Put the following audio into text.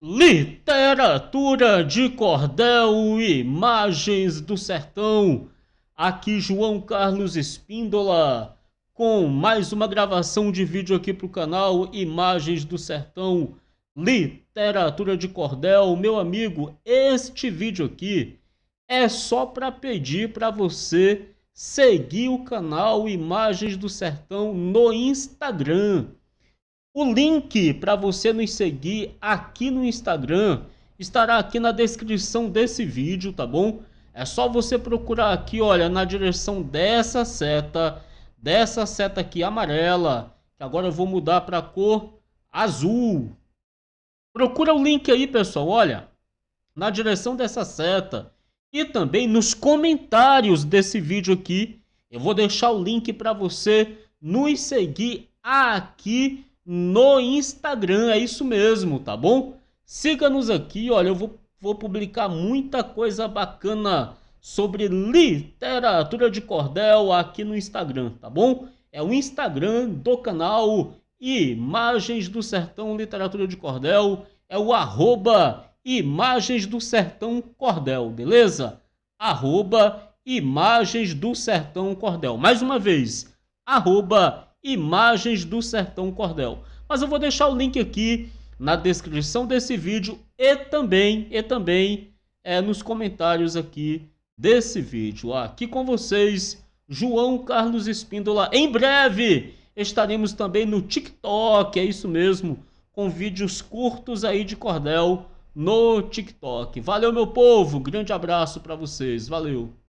Literatura de cordel, imagens do sertão. Aqui João Carlos Espíndola com mais uma gravação de vídeo aqui para o canal Imagens do Sertão, Literatura de Cordel. Meu amigo, este vídeo aqui é só para pedir para você seguir o canal Imagens do Sertão no Instagram o link para você nos seguir aqui no Instagram estará aqui na descrição desse vídeo, tá bom? É só você procurar aqui, olha, na direção dessa seta, dessa seta aqui amarela, que agora eu vou mudar para cor azul. Procura o link aí, pessoal, olha, na direção dessa seta e também nos comentários desse vídeo aqui. Eu vou deixar o link para você nos seguir aqui no Instagram, é isso mesmo, tá bom? Siga-nos aqui, olha, eu vou, vou publicar muita coisa bacana sobre literatura de cordel aqui no Instagram, tá bom? É o Instagram do canal Imagens do Sertão Literatura de Cordel, é o arroba Imagens do Sertão Cordel, beleza? Arroba Imagens do Sertão Cordel. Mais uma vez, arroba Imagens do Sertão Cordel. Mas eu vou deixar o link aqui na descrição desse vídeo e também, e também é, nos comentários aqui desse vídeo. Aqui com vocês, João Carlos Espíndola. Em breve estaremos também no TikTok, é isso mesmo, com vídeos curtos aí de cordel no TikTok. Valeu, meu povo. Grande abraço para vocês. Valeu.